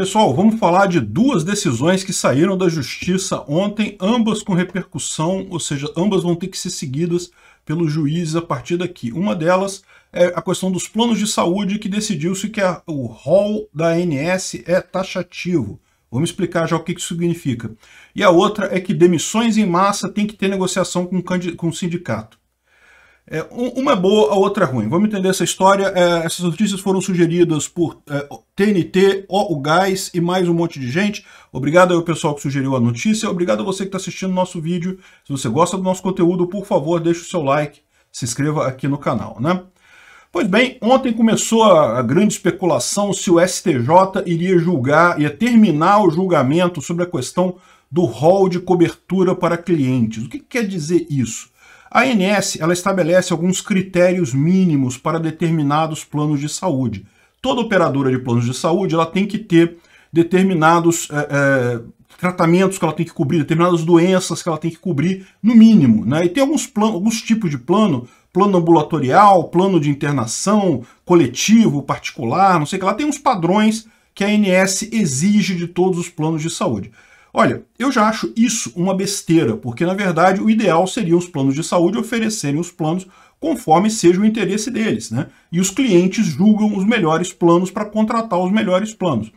Pessoal, vamos falar de duas decisões que saíram da justiça ontem, ambas com repercussão, ou seja, ambas vão ter que ser seguidas pelos juízes a partir daqui. Uma delas é a questão dos planos de saúde, que decidiu-se que a, o rol da ANS é taxativo. Vamos explicar já o que isso significa. E a outra é que demissões em massa tem que ter negociação com, com o sindicato. É, uma é boa, a outra é ruim. Vamos entender essa história. É, essas notícias foram sugeridas por é, TNT, o, o Gás e mais um monte de gente. Obrigado ao pessoal que sugeriu a notícia. Obrigado a você que está assistindo nosso vídeo. Se você gosta do nosso conteúdo, por favor, deixe o seu like. Se inscreva aqui no canal, né? Pois bem, ontem começou a, grande especulação se o STJ iria julgar, ia terminar o julgamento sobre a questão do rol de cobertura para clientes. O que, que quer dizer isso? A ANS ela estabelece alguns critérios mínimos para determinados planos de saúde. Toda operadora de planos de saúde ela tem que ter determinados é, é, tratamentos que ela tem que cobrir, determinadas doenças que ela tem que cobrir, no mínimo. Né? E tem alguns, planos, alguns tipos de plano, plano ambulatorial, plano de internação, coletivo, particular, não sei o que lá, tem uns padrões que a ANS exige de todos os planos de saúde. Olha, eu já acho isso uma besteira, porque na verdade o ideal seria os planos de saúde oferecerem os planos conforme seja o interesse deles, né? E os clientes julgam os melhores planos para contratar os melhores planos.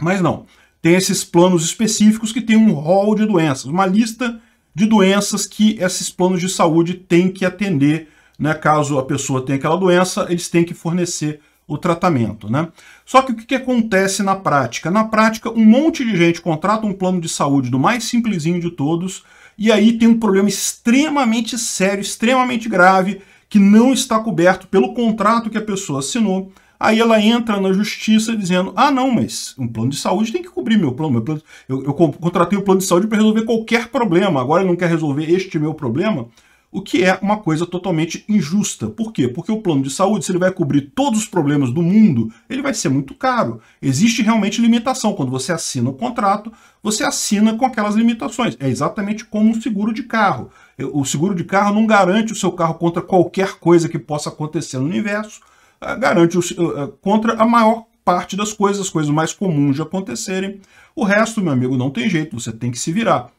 Mas não, tem esses planos específicos que tem um rol de doenças, uma lista de doenças que esses planos de saúde têm que atender, né? Caso a pessoa tenha aquela doença, eles têm que fornecer o tratamento. Né? Só que o que, que, acontece na prática? Na prática, um monte de gente contrata um plano de saúde do mais simplesinho de todos e aí tem um problema extremamente sério, extremamente grave, que não está coberto pelo contrato que a pessoa assinou. Aí ela entra na justiça dizendo: ah, não, mas um plano de saúde tem que cobrir meu plano. Meu plano eu, eu contratei o um plano de saúde para resolver qualquer problema, agora ele não quer resolver este meu problema o que é uma coisa totalmente injusta. Por quê? Porque o plano de saúde, se ele vai cobrir todos os problemas do mundo, ele vai ser muito caro. Existe realmente limitação. Quando você assina o um contrato, você assina com aquelas limitações. É exatamente como um seguro de carro. O seguro de carro não garante o seu carro contra qualquer coisa que possa acontecer no universo, ah, garante ah, ah, contra a maior parte das coisas, as coisas mais comuns de acontecerem. O resto, meu amigo, não tem jeito, você tem que se virar.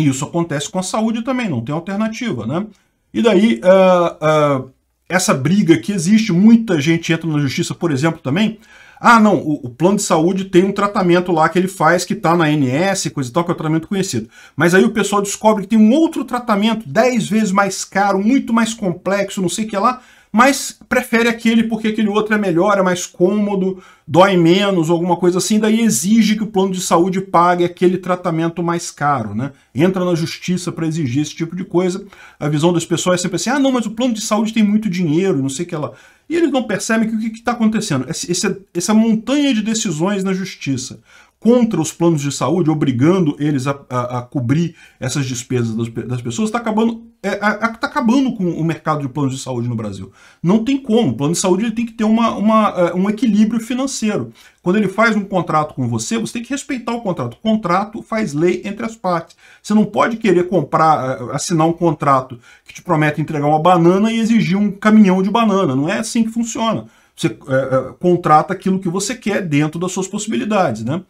E isso acontece com a saúde também, não tem alternativa, né? E daí, uh, uh, essa briga que existe, muita gente entra na justiça, por exemplo, também. Ah, não, o, o, plano de saúde tem um tratamento lá que ele faz que está na ANS, coisa e tal, que é o tratamento conhecido. Mas aí o pessoal descobre que tem um outro tratamento, 10 vezes mais caro, muito mais complexo, não sei o que lá mas prefere aquele porque aquele outro é melhor, é mais cômodo, dói menos, alguma coisa assim, daí exige que o plano de saúde pague aquele tratamento mais caro, né? Entra na justiça para exigir esse tipo de coisa. A visão das pessoas é sempre assim: ah, não, mas o plano de saúde tem muito dinheiro, não sei o que lá. E eles não percebem que o que está acontecendo? Essa, é, essa montanha de decisões na justiça contra os planos de saúde, obrigando eles a, a, a cobrir essas despesas das, das pessoas, está acabando, é, tá acabando com o mercado de planos de saúde no Brasil. Não tem como. O plano de saúde ele tem que ter uma, uma, é, um equilíbrio financeiro. Quando ele faz um contrato com você, você tem que respeitar o contrato. O contrato faz lei entre as partes. Você não pode querer comprar, é, assinar um contrato que te promete entregar uma banana e exigir um caminhão de banana. Não é assim que funciona. Você é, é, contrata aquilo que você quer dentro das suas possibilidades, né?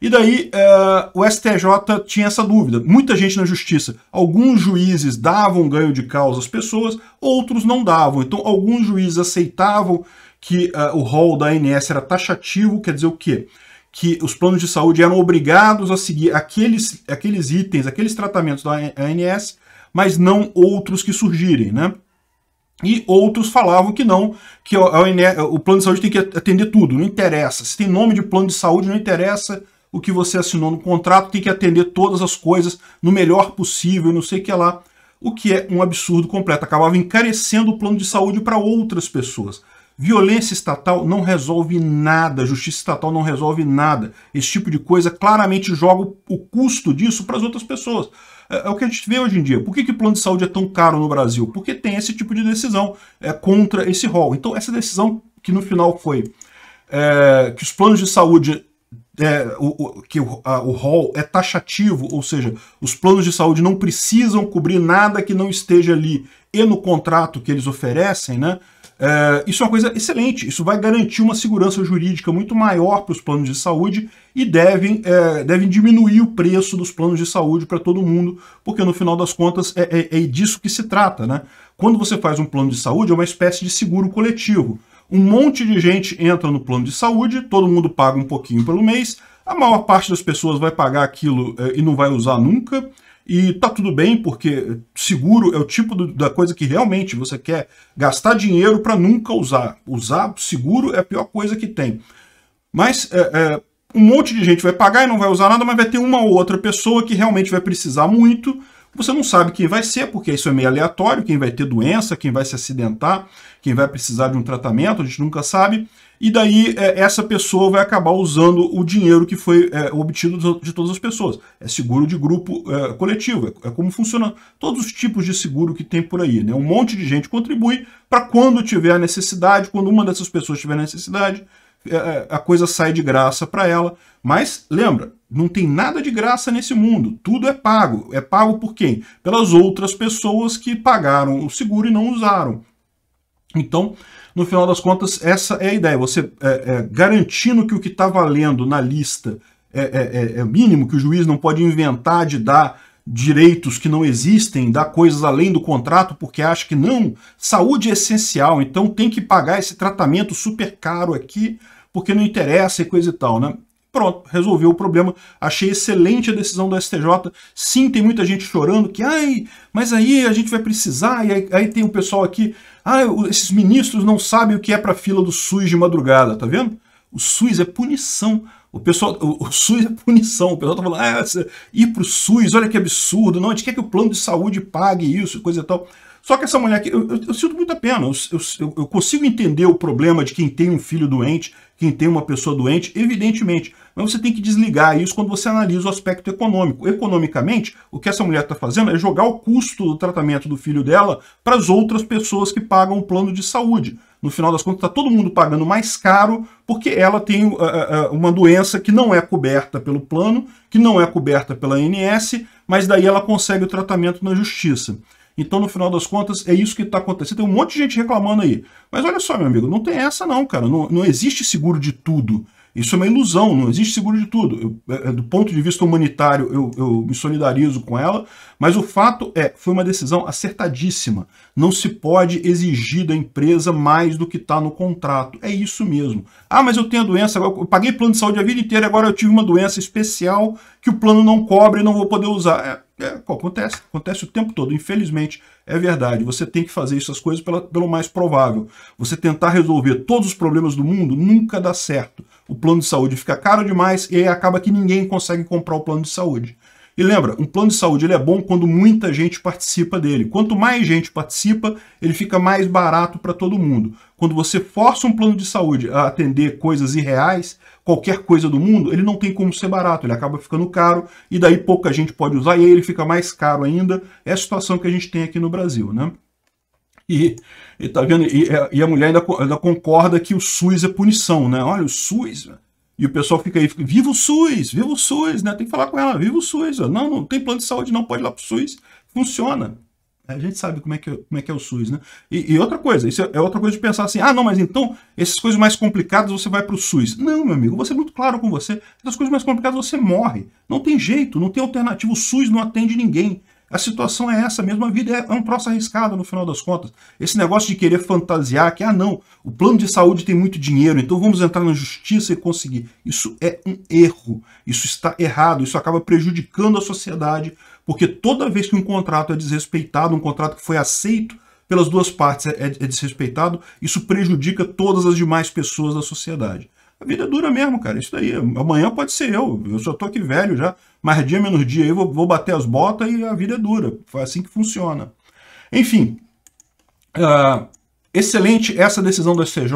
E daí é, o STJ tinha essa dúvida. Muita gente na justiça. Alguns juízes davam ganho de causa às pessoas, outros não davam. Então, alguns juízes aceitavam que uh, o rol da ANS era taxativo, quer dizer o quê? Que os planos de saúde eram obrigados a seguir aqueles, aqueles itens, aqueles tratamentos da ANS, mas não outros que surgirem, né? E outros falavam que não, que o o plano de saúde tem que atender tudo, não interessa. Se tem nome de plano de saúde, não interessa o que você assinou no contrato, tem que atender todas as coisas no melhor possível, não sei o que lá, o que é um absurdo completo. Acabava encarecendo o plano de saúde para outras pessoas. Violência estatal não resolve nada, justiça estatal não resolve nada. Esse tipo de coisa claramente joga o custo disso para as outras pessoas. É, é, o que a gente vê hoje em dia. Por que, que plano de saúde é tão caro no Brasil? Porque tem esse tipo de decisão é, contra esse rol. Então, essa decisão que no final foi é, que os planos de saúde é, o, o, que o, a, o rol é taxativo, ou seja, os planos de saúde não precisam cobrir nada que não esteja ali e no contrato que eles oferecem, né? É, isso é uma coisa excelente, isso vai garantir uma segurança jurídica muito maior para os planos de saúde e devem, é, devem diminuir o preço dos planos de saúde para todo mundo, porque no final das contas é, é, é disso que se trata. Né? Quando você faz um plano de saúde, é uma espécie de seguro coletivo. Um monte de gente entra no plano de saúde, todo mundo paga um pouquinho pelo mês, a maior parte das pessoas vai pagar aquilo é, e não vai usar nunca, e tá tudo bem, porque é, seguro é o tipo do, da coisa que realmente você quer gastar dinheiro para nunca usar. Usar seguro é a pior coisa que tem. Mas é, é, um monte de gente vai pagar e não vai usar nada, mas vai ter uma ou outra pessoa que realmente vai precisar muito, você não sabe quem vai ser, porque isso é meio aleatório, quem vai ter doença, quem vai se acidentar, quem vai precisar de um tratamento, a gente nunca sabe. E daí é, essa pessoa vai acabar usando o dinheiro que foi é, obtido de todas as pessoas. É seguro de grupo é, coletivo, é, é, como funciona todos os tipos de seguro que tem por aí. Né? Um monte de gente contribui para quando tiver necessidade, quando uma dessas pessoas tiver necessidade, é, é, a coisa sai de graça para ela. Mas lembra, não tem nada de graça nesse mundo. Tudo é pago. É pago por quem? Pelas outras pessoas que pagaram o seguro e não usaram. Então, no final das contas, essa é a ideia. Você é, é, garantindo que o que está valendo na lista é é, é, é, mínimo, que o juiz não pode inventar de dar direitos que não existem, dar coisas além do contrato porque acha que não. Saúde é essencial, então tem que pagar esse tratamento super caro aqui porque não interessa e coisa e tal, né? Pronto, resolveu o problema. Achei excelente a decisão do STJ. Sim, tem muita gente chorando que, ai, mas aí a gente vai precisar. E aí, aí tem o um pessoal aqui, ah, esses ministros não sabem o que é para fila do SUS de madrugada, tá vendo? O SUS é punição. O pessoal, o, o, SUS é punição. O pessoal tá falando, ah, ir pro SUS, olha que absurdo. Não, a gente quer que o plano de saúde pague isso, coisa e tal. Só que essa mulher aqui, eu, eu, eu sinto muita pena. Eu, eu, consigo entender o problema de quem tem um filho doente, quem tem uma pessoa doente, evidentemente. Mas você tem que desligar isso quando você analisa o aspecto econômico. Economicamente, o que essa mulher está fazendo é jogar o custo do tratamento do filho dela para as outras pessoas que pagam o plano de saúde. No final das contas, está todo mundo pagando mais caro porque ela tem uh, uh, uh, uma doença que não é coberta pelo plano, que não é coberta pela ANS, mas daí ela consegue o tratamento na justiça. Então, no final das contas, é isso que está acontecendo. Tem um monte de gente reclamando aí. Mas olha só, meu amigo, não tem essa não, cara. Não, não existe seguro de tudo. Isso é uma ilusão, não existe seguro de tudo. Eu, é, é, do ponto de vista humanitário, eu, eu, me solidarizo com ela, mas o fato é, foi uma decisão acertadíssima. Não se pode exigir da empresa mais do que está no contrato. É isso mesmo. Ah, mas eu tenho a doença, eu paguei plano de saúde a vida inteira, agora eu tive uma doença especial que o plano não cobre e não vou poder usar. É, é, acontece, acontece o tempo todo. Infelizmente, é verdade. Você tem que fazer essas coisas pela, pelo mais provável. Você tentar resolver todos os problemas do mundo nunca dá certo. O plano de saúde fica caro demais e acaba que ninguém consegue comprar o plano de saúde. E lembra, um plano de saúde ele é bom quando muita gente participa dele. Quanto mais gente participa, ele fica mais barato para todo mundo. Quando você força um plano de saúde a atender coisas irreais, qualquer coisa do mundo, ele não tem como ser barato, ele acaba ficando caro e daí pouca gente pode usar e aí ele fica mais caro ainda. É a situação que a gente tem aqui no Brasil, né? E, e tá vendo? E, e a mulher ainda, ainda concorda que o SUS é punição, né? Olha, o SUS e o pessoal fica aí, fica, viva o SUS, viva o SUS, né? Tem que falar com ela, viva o SUS. Não, não tem plano de saúde, não pode ir lá pro SUS. Funciona. A gente sabe como é que, é, como é, que é o SUS, né? E, e outra coisa, isso é, é, outra coisa de pensar assim, ah, não, mas então essas coisas mais complicadas você vai para o SUS. Não, meu amigo, você ser muito claro com você. Essas coisas mais complicadas você morre. Não tem jeito, não tem alternativa. O SUS não atende ninguém. A situação é essa mesmo, a vida é, é um troço arriscado no final das contas. Esse negócio de querer fantasiar que, ah não, o plano de saúde tem muito dinheiro, então vamos entrar na justiça e conseguir. Isso é um erro, isso está errado, isso acaba prejudicando a sociedade, porque toda vez que um contrato é desrespeitado, um contrato que foi aceito pelas duas partes é, é desrespeitado, isso prejudica todas as demais pessoas da sociedade. A vida é dura mesmo, cara. Isso daí. Amanhã pode ser eu. Eu só tô aqui velho já. mais dia menos dia aí vou, vou bater as botas e a vida é dura. Foi assim que funciona. Enfim. Uh, excelente essa decisão do CJ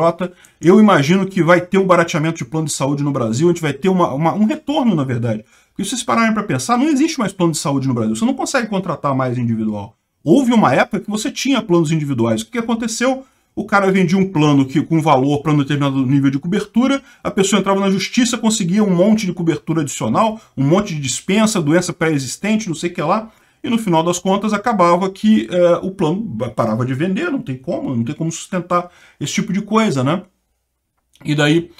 Eu imagino que vai ter um barateamento de plano de saúde no Brasil. A gente vai ter uma, uma, um retorno, na verdade. Porque se vocês pararem para pensar, não existe mais plano de saúde no Brasil. Você não consegue contratar mais individual. Houve uma época que você tinha planos individuais. O que aconteceu? o cara vendia um plano que com valor para um determinado nível de cobertura, a pessoa entrava na justiça, conseguia um monte de cobertura adicional, um monte de dispensa, doença pré-existente, não sei o que lá, e no final das contas acabava que é, o plano parava de vender, não tem como, não tem como sustentar esse tipo de coisa, né? E daí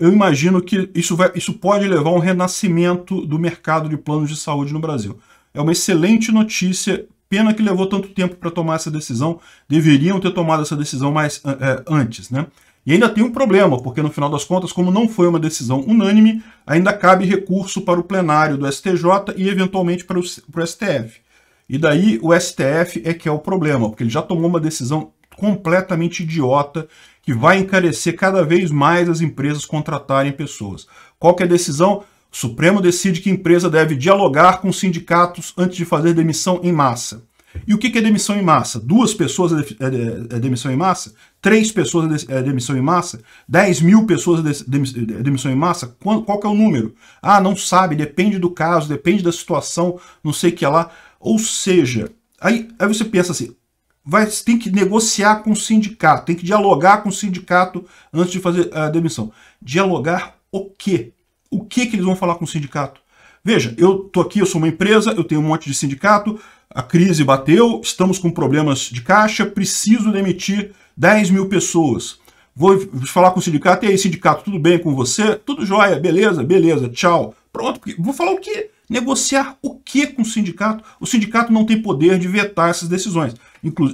eu imagino que isso, vai, isso pode levar a um renascimento do mercado de planos de saúde no Brasil. É uma excelente notícia Pena que levou tanto tempo para tomar essa decisão. Deveriam ter tomado essa decisão mais é, antes, né? E ainda tem um problema, porque no final das contas, como não foi uma decisão unânime, ainda cabe recurso para o plenário do STJ e eventualmente para o, para o STF. E daí o STF é que é o problema, porque ele já tomou uma decisão completamente idiota que vai encarecer cada vez mais as empresas contratarem pessoas. Qual que é a decisão? O Supremo decide que empresa deve dialogar com sindicatos antes de fazer demissão em massa. E o que é demissão em massa? Duas pessoas é, é, é demissão em massa? Três pessoas é, é demissão em massa? Dez mil pessoas é demissão em massa? Qual é o número? Ah, não sabe, depende do caso, depende da situação, não sei o que é lá. Ou seja, aí, aí você pensa assim, vai, tem que negociar com o sindicato, tem que dialogar com o sindicato antes de fazer a demissão. Dialogar o quê? o que, que eles vão falar com o sindicato. Veja, eu estou aqui, eu sou uma empresa, eu tenho um monte de sindicato, a crise bateu, estamos com problemas de caixa, preciso demitir 10 mil pessoas. Vou falar com o sindicato, e aí, sindicato, tudo bem com você? Tudo jóia, beleza, beleza, tchau. Pronto, vou falar o quê? Negociar o que com o sindicato? O sindicato não tem poder de vetar essas decisões,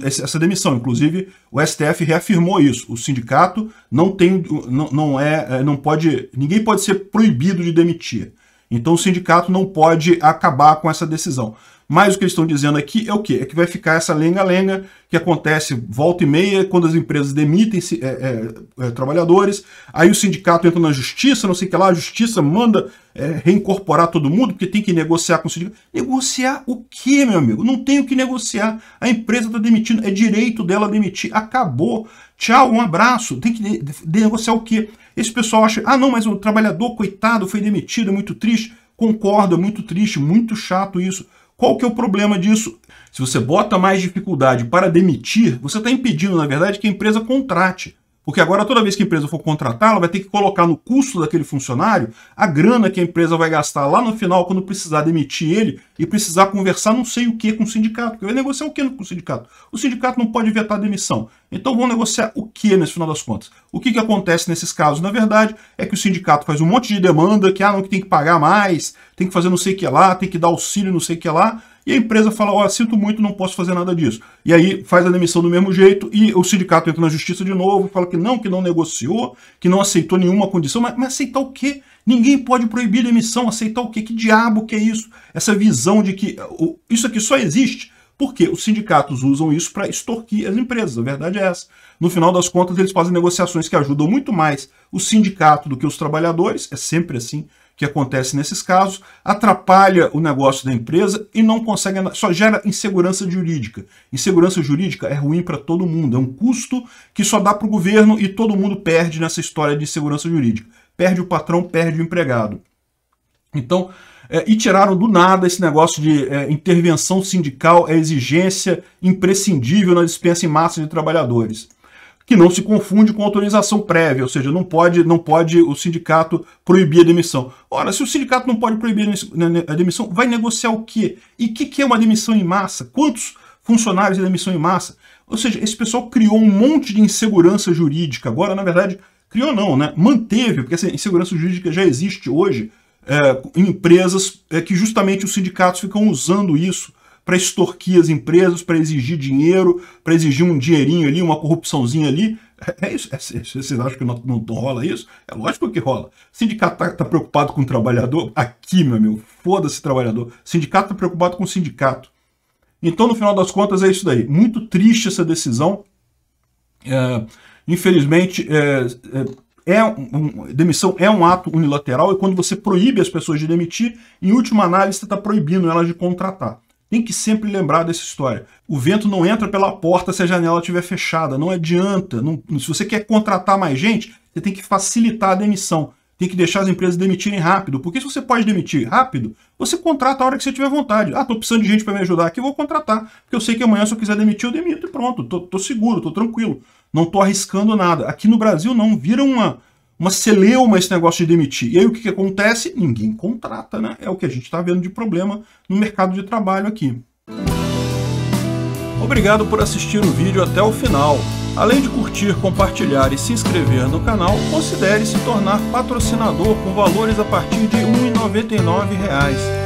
essa demissão. Inclusive, o STF reafirmou isso. O sindicato não tem, não, não é, é, não pode, ninguém pode ser proibido de demitir. Então, o sindicato não pode acabar com essa decisão. Mas o que eles estão dizendo aqui é o quê? É que vai ficar essa lenga-lenga que acontece volta e meia, quando as empresas demitem é, é, é, trabalhadores, aí o sindicato entra na justiça, não sei o que lá, a justiça manda é, reincorporar todo mundo, porque tem que negociar com o sindicato. Negociar o quê, meu amigo? Não tem o que negociar. A empresa está demitindo, é direito dela demitir. Acabou. Tchau, um abraço. Tem que de, de negociar o quê? Esse pessoal acha, ah, não, mas o trabalhador, coitado, foi demitido, é muito triste. Concordo, é muito triste, muito chato isso qual que é o problema disso? Se você bota mais dificuldade para demitir, você está impedindo, na verdade, que a empresa contrate. Porque agora, toda vez que a empresa for contratar, ela vai ter que colocar no custo daquele funcionário a grana que a empresa vai gastar lá no final, quando precisar demitir ele e precisar conversar não sei o que com o sindicato. Porque vai negociar o que com o sindicato? O sindicato não pode vetar a demissão. Então vão negociar o que nesse final das contas? O que, que acontece nesses casos, na verdade, é que o sindicato faz um monte de demanda que, ah, não, que tem que pagar mais, tem que fazer não sei o que lá, tem que dar auxílio não sei o que lá e a empresa fala, ó, oh, sinto muito, não posso fazer nada disso. E aí faz a demissão do mesmo jeito e o sindicato entra na justiça de novo, fala que não, que não negociou, que não aceitou nenhuma condição. Mas, mas aceitar o quê? Ninguém pode proibir demissão, aceitar o quê? Que diabo que é isso? Essa visão de que isso aqui só existe porque os sindicatos usam isso para extorquir as empresas, a verdade é essa. No final das contas, eles fazem negociações que ajudam muito mais o sindicato do que os trabalhadores, é sempre assim que acontece nesses casos, atrapalha o negócio da empresa e não consegue, só gera insegurança jurídica. Insegurança jurídica é ruim para todo mundo, é um custo que só dá para o governo e todo mundo perde nessa história de insegurança jurídica. Perde o patrão, perde o empregado. Então, é, e tiraram do nada esse negócio de é, intervenção sindical é exigência imprescindível na dispensa em massa de trabalhadores que não se confunde com autorização prévia, ou seja, não pode, não pode o sindicato proibir a demissão. Ora, se o sindicato não pode proibir a demissão, né, né, vai negociar o quê? E o que, que é uma demissão em massa? Quantos funcionários de é demissão em massa? Ou seja, esse pessoal criou um monte de insegurança jurídica. Agora, na verdade, criou não, né? Manteve, porque essa insegurança jurídica já existe hoje é, em empresas é, que justamente os sindicatos ficam usando isso para extorquir as empresas, para exigir dinheiro, para exigir um dinheirinho ali, uma corrupçãozinha ali. É, é isso. É, é vocês acham que não, não, não, rola isso? É lógico que rola. Sindicato está tá preocupado com o trabalhador? Aqui, meu amigo, foda-se trabalhador. Sindicato está preocupado com o sindicato. Então, no final das contas, é isso daí. Muito triste essa decisão. É, infelizmente, é, é, é um, demissão é um ato unilateral e quando você proíbe as pessoas de demitir, em última análise, você está proibindo elas de contratar. Tem que sempre lembrar dessa história. O vento não entra pela porta se a janela estiver fechada. Não adianta. Não, se você quer contratar mais gente, você tem que facilitar a demissão. Tem que deixar as empresas demitirem rápido. Porque se você pode demitir rápido, você contrata a hora que você tiver vontade. Ah, tô precisando de gente para me ajudar aqui, vou contratar. Porque eu sei que amanhã, se eu quiser demitir, eu demito e pronto. Estou tô seguro, tô tranquilo. Não tô arriscando nada. Aqui no Brasil não. Vira uma, uma celeuma esse negócio de demitir. E aí o que, que acontece? Ninguém contrata, né? É o que a gente está vendo de problema no mercado de trabalho aqui. Obrigado por assistir o vídeo até o final. Além de curtir, compartilhar e se inscrever no canal, considere se tornar patrocinador com valores a partir de R$ 1,99